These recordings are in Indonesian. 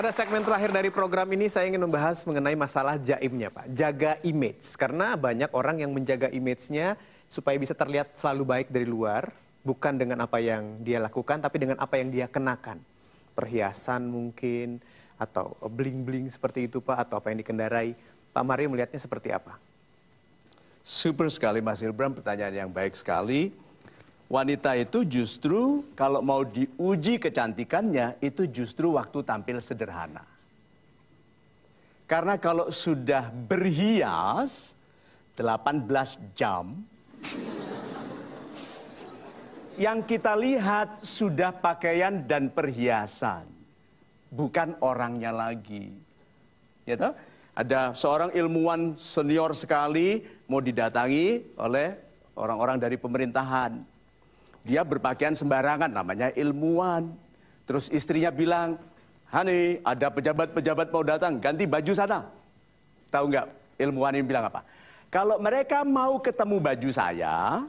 Pada segmen terakhir dari program ini saya ingin membahas mengenai masalah jaimnya Pak. Jaga image. Karena banyak orang yang menjaga image-nya supaya bisa terlihat selalu baik dari luar. Bukan dengan apa yang dia lakukan tapi dengan apa yang dia kenakan. Perhiasan mungkin atau bling-bling seperti itu Pak atau apa yang dikendarai. Pak Mario melihatnya seperti apa? Super sekali Mas Hilbram, pertanyaan yang baik sekali wanita itu justru kalau mau diuji kecantikannya itu justru waktu tampil sederhana. Karena kalau sudah berhias 18 jam yang kita lihat sudah pakaian dan perhiasan, bukan orangnya lagi. Ya toh? Ada seorang ilmuwan senior sekali mau didatangi oleh orang-orang dari pemerintahan dia berpakaian sembarangan namanya ilmuwan. Terus istrinya bilang, Hani ada pejabat-pejabat mau datang ganti baju sana. Tahu nggak ilmuwan ini bilang apa? Kalau mereka mau ketemu baju saya,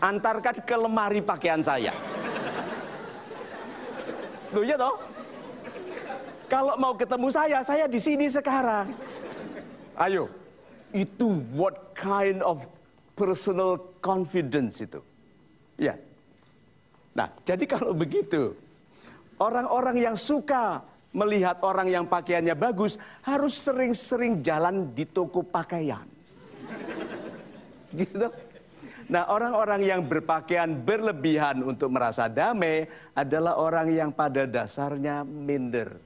antarkan ke lemari pakaian saya. Tuh ya toh. Kalau mau ketemu saya, saya di sini sekarang. Ayo, itu what kind of personal confidence itu. Ya. Nah, jadi kalau begitu, orang-orang yang suka melihat orang yang pakaiannya bagus harus sering-sering jalan di toko pakaian. Gitu. Nah, orang-orang yang berpakaian berlebihan untuk merasa damai adalah orang yang pada dasarnya minder.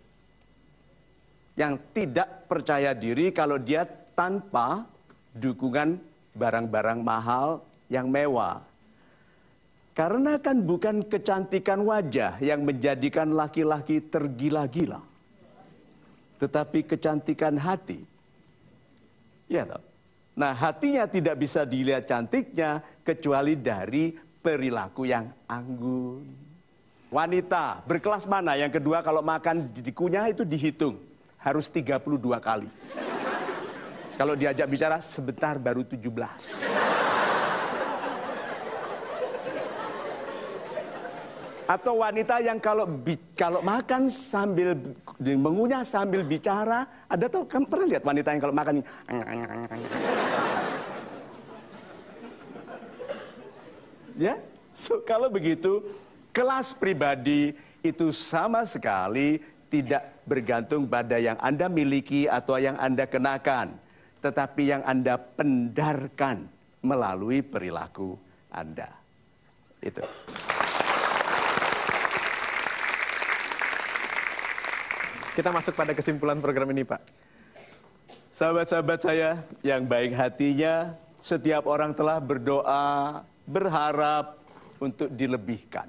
Yang tidak percaya diri kalau dia tanpa dukungan barang-barang mahal yang mewah. Karena kan bukan kecantikan wajah yang menjadikan laki-laki tergila-gila. Tetapi kecantikan hati. Ya, tak? Nah, hatinya tidak bisa dilihat cantiknya kecuali dari perilaku yang anggun. Wanita berkelas mana yang kedua kalau makan dikunyah itu dihitung harus 32 kali. Kalau diajak bicara sebentar baru 17. Atau wanita yang kalau kalau makan sambil mengunyah sambil bicara, ada tahu kan pernah lihat wanita yang kalau makan Ya, so, kalau begitu kelas pribadi itu sama sekali tidak bergantung pada yang Anda miliki atau yang Anda kenakan tetapi yang Anda pendarkan melalui perilaku Anda. Itu. Kita masuk pada kesimpulan program ini, Pak. Sahabat-sahabat saya yang baik hatinya, setiap orang telah berdoa, berharap untuk dilebihkan.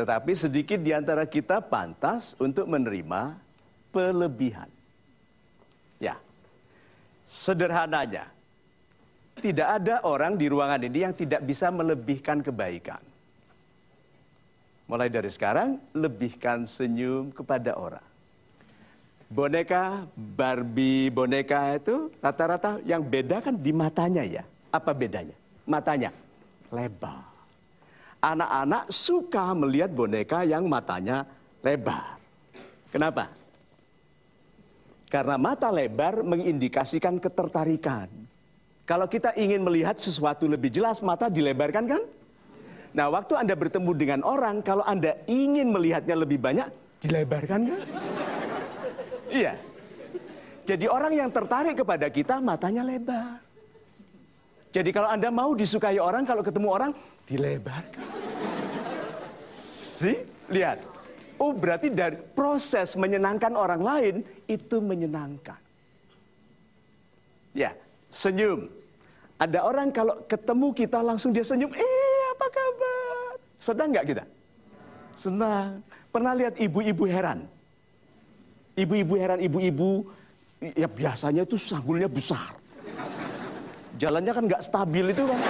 Tetapi sedikit di antara kita pantas untuk menerima pelebihan. Sederhananya, tidak ada orang di ruangan ini yang tidak bisa melebihkan kebaikan. Mulai dari sekarang, lebihkan senyum kepada orang. Boneka, Barbie boneka itu rata-rata yang beda kan di matanya ya. Apa bedanya? Matanya lebar. Anak-anak suka melihat boneka yang matanya lebar. Kenapa? Karena mata lebar mengindikasikan ketertarikan. Kalau kita ingin melihat sesuatu lebih jelas, mata dilebarkan kan? Nah, waktu Anda bertemu dengan orang, kalau Anda ingin melihatnya lebih banyak, dilebarkan kan? iya. Jadi orang yang tertarik kepada kita, matanya lebar. Jadi kalau Anda mau disukai orang, kalau ketemu orang, dilebarkan. Sih, lihat. Oh berarti dari proses menyenangkan orang lain itu menyenangkan. Ya, senyum. Ada orang kalau ketemu kita langsung dia senyum. Eh apa kabar? Sedang nggak kita? Senang. Pernah lihat ibu-ibu heran? Ibu-ibu heran, ibu-ibu ya biasanya itu sanggulnya besar. Jalannya kan nggak stabil itu kan.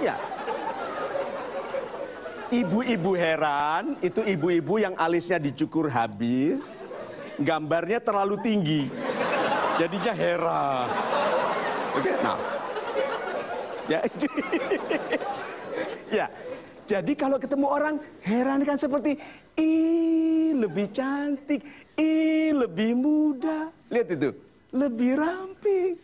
Ya, Ibu-ibu heran, itu ibu-ibu yang alisnya dicukur habis, gambarnya terlalu tinggi. Jadinya heran. Oke, okay? nah. Ya, ya. Jadi kalau ketemu orang heran kan seperti i lebih cantik, i lebih muda. Lihat itu, lebih ramping.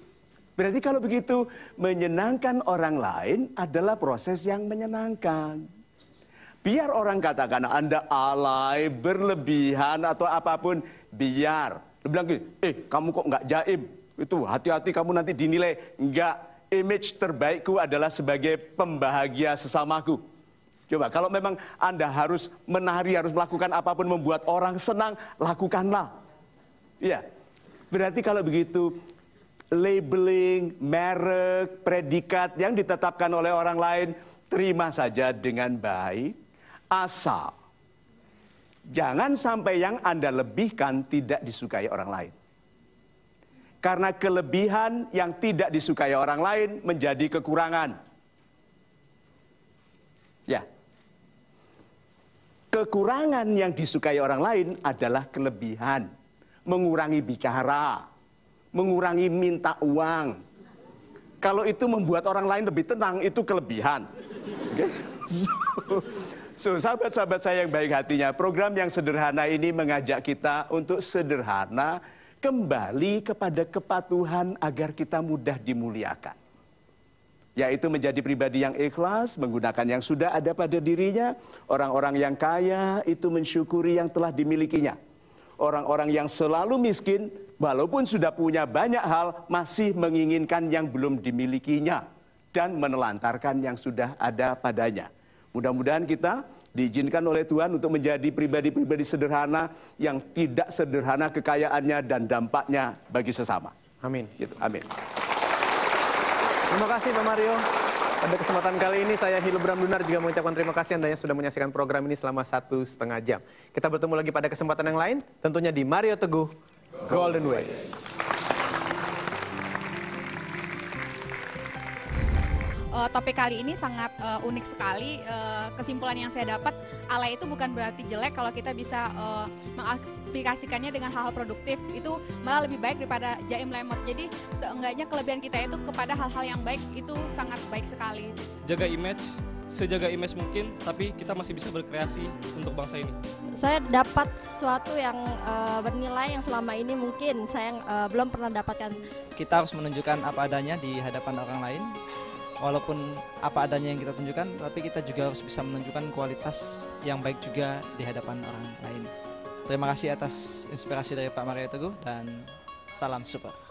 Berarti kalau begitu menyenangkan orang lain adalah proses yang menyenangkan. Biar orang katakan Anda alay, berlebihan atau apapun, biar. Dia bilang gini, eh kamu kok nggak jaim? Itu hati-hati kamu nanti dinilai. Nggak, image terbaikku adalah sebagai pembahagia sesamaku. Coba kalau memang Anda harus menari, harus melakukan apapun membuat orang senang, lakukanlah. Iya. Berarti kalau begitu labeling, merek, predikat yang ditetapkan oleh orang lain terima saja dengan baik asal. Jangan sampai yang Anda lebihkan tidak disukai orang lain. Karena kelebihan yang tidak disukai orang lain menjadi kekurangan. Ya. Kekurangan yang disukai orang lain adalah kelebihan. Mengurangi bicara, mengurangi minta uang. Kalau itu membuat orang lain lebih tenang, itu kelebihan. Okay? So, So, sahabat-sahabat saya yang baik hatinya, program yang sederhana ini mengajak kita untuk sederhana kembali kepada kepatuhan agar kita mudah dimuliakan. Yaitu menjadi pribadi yang ikhlas, menggunakan yang sudah ada pada dirinya. Orang-orang yang kaya itu mensyukuri yang telah dimilikinya. Orang-orang yang selalu miskin, walaupun sudah punya banyak hal, masih menginginkan yang belum dimilikinya dan menelantarkan yang sudah ada padanya. Mudah-mudahan kita diizinkan oleh Tuhan untuk menjadi pribadi-pribadi sederhana yang tidak sederhana kekayaannya dan dampaknya bagi sesama. Amin. Gitu. Amin. Terima kasih Pak Mario. Pada kesempatan kali ini saya Hilbram Lunar juga mengucapkan terima kasih Anda yang sudah menyaksikan program ini selama satu setengah jam. Kita bertemu lagi pada kesempatan yang lain, tentunya di Mario Teguh Golden Ways. uh, topik kali ini sangat uh, unik sekali. Uh, kesimpulan yang saya dapat, ala itu bukan berarti jelek kalau kita bisa uh, mengaplikasikannya dengan hal-hal produktif. Itu malah lebih baik daripada jaim lemot. Jadi seenggaknya kelebihan kita itu kepada hal-hal yang baik itu sangat baik sekali. Jaga image, sejaga image mungkin, tapi kita masih bisa berkreasi untuk bangsa ini. Saya dapat sesuatu yang uh, bernilai yang selama ini mungkin saya uh, belum pernah dapatkan. Kita harus menunjukkan apa adanya di hadapan orang lain walaupun apa adanya yang kita tunjukkan tapi kita juga harus bisa menunjukkan kualitas yang baik juga di hadapan orang lain terima kasih atas inspirasi dari Pak Maria Teguh dan salam super